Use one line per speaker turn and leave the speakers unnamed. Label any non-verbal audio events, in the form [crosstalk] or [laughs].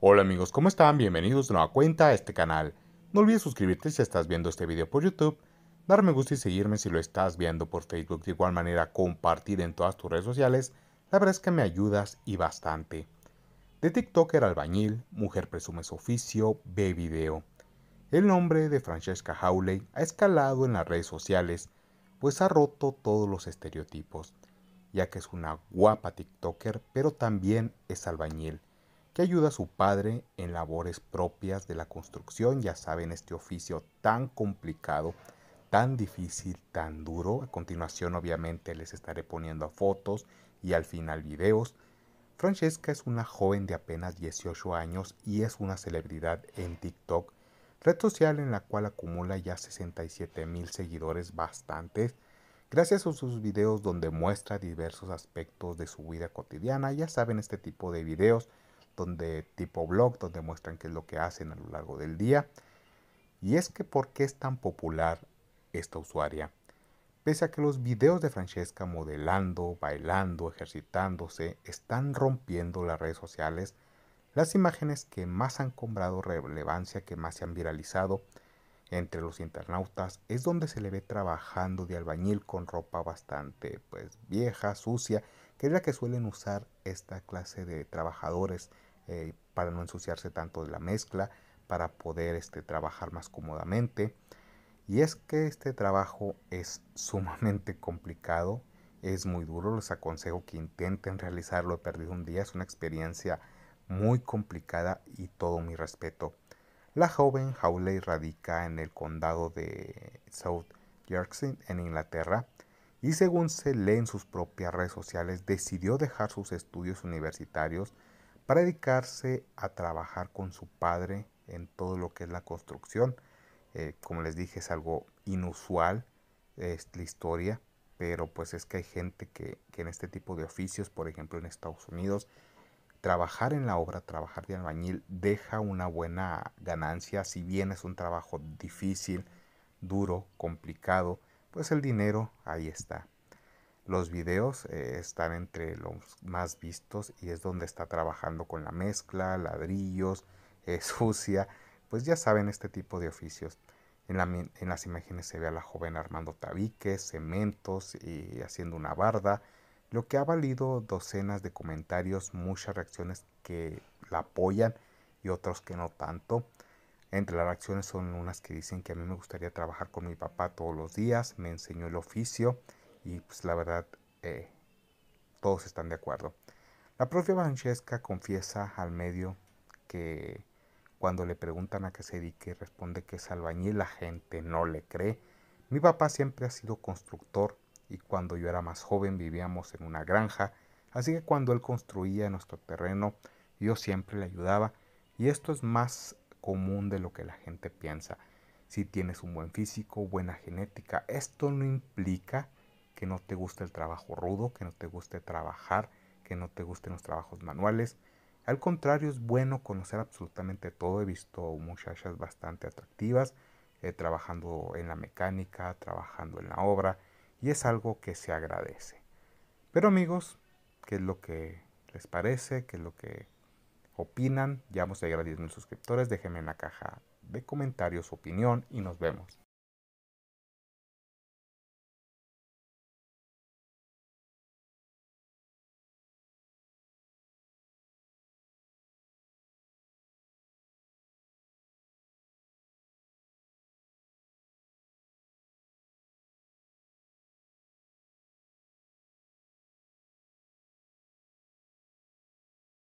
Hola amigos, ¿cómo están? Bienvenidos de nueva cuenta a este canal. No olvides suscribirte si estás viendo este video por YouTube, dar me gusta y seguirme si lo estás viendo por Facebook, de igual manera compartir en todas tus redes sociales, la verdad es que me ayudas y bastante. De TikToker albañil, mujer presume su oficio, ve video. El nombre de Francesca Howley ha escalado en las redes sociales, pues ha roto todos los estereotipos, ya que es una guapa TikToker, pero también es albañil que ayuda a su padre en labores propias de la construcción, ya saben, este oficio tan complicado, tan difícil, tan duro. A continuación, obviamente, les estaré poniendo fotos y al final videos. Francesca es una joven de apenas 18 años y es una celebridad en TikTok, red social en la cual acumula ya 67 mil seguidores bastantes, gracias a sus videos donde muestra diversos aspectos de su vida cotidiana. Ya saben, este tipo de videos donde tipo blog, donde muestran qué es lo que hacen a lo largo del día. Y es que por qué es tan popular esta usuaria. Pese a que los videos de Francesca modelando, bailando, ejercitándose están rompiendo las redes sociales, las imágenes que más han cobrado relevancia, que más se han viralizado entre los internautas, es donde se le ve trabajando de albañil con ropa bastante pues vieja, sucia, que es la que suelen usar esta clase de trabajadores eh, para no ensuciarse tanto de la mezcla, para poder este, trabajar más cómodamente. Y es que este trabajo es [laughs] sumamente complicado, es muy duro, les aconsejo que intenten realizarlo, he perdido un día, es una experiencia muy complicada y todo mi respeto. La joven Hawley radica en el condado de South Yorkshire, en Inglaterra, y según se lee en sus propias redes sociales, decidió dejar sus estudios universitarios para dedicarse a trabajar con su padre en todo lo que es la construcción. Eh, como les dije, es algo inusual la historia, pero pues es que hay gente que, en este tipo de oficios, por ejemplo en Estados Unidos, trabajar en la obra, trabajar de albañil, deja una buena ganancia, si bien es un trabajo difícil, duro, complicado, pues el dinero ahí está. Los videos eh, están entre los más vistos y es donde está trabajando con la mezcla, ladrillos, [laughs] eh, sucia, pues ya saben este tipo de oficios. En, en, las imágenes se ve a la joven armando tabiques, cementos y haciendo una barda, lo que ha valido docenas de comentarios, muchas reacciones que la apoyan y otros que no tanto. Entre las reacciones son unas que dicen que a mí me gustaría trabajar con mi papá todos los días, me enseñó el oficio, y pues la verdad eh, todos están de acuerdo. La propia Francesca confiesa al medio que cuando le preguntan a qué se dedique responde que es albañil, la gente no le cree. Mi papá siempre ha sido constructor y cuando yo era más joven vivíamos en una granja, así que cuando él construía nuestro terreno yo siempre le ayudaba y esto es más común de lo que la gente piensa. Si tienes un buen físico, buena genética, esto no implica no te guste el trabajo rudo, que no te guste trabajar, que no te gusten los trabajos manuales. Al contrario, es bueno conocer absolutamente todo. He visto muchachas bastante atractivas eh, trabajando en la mecánica, trabajando en la obra, y es algo que se agradece. Pero amigos, ¿qué es lo que les parece? ¿Qué es lo que opinan? Ya vamos a llegar a 10.000 suscriptores. Déjenme en la caja de comentarios su opinión y nos vemos.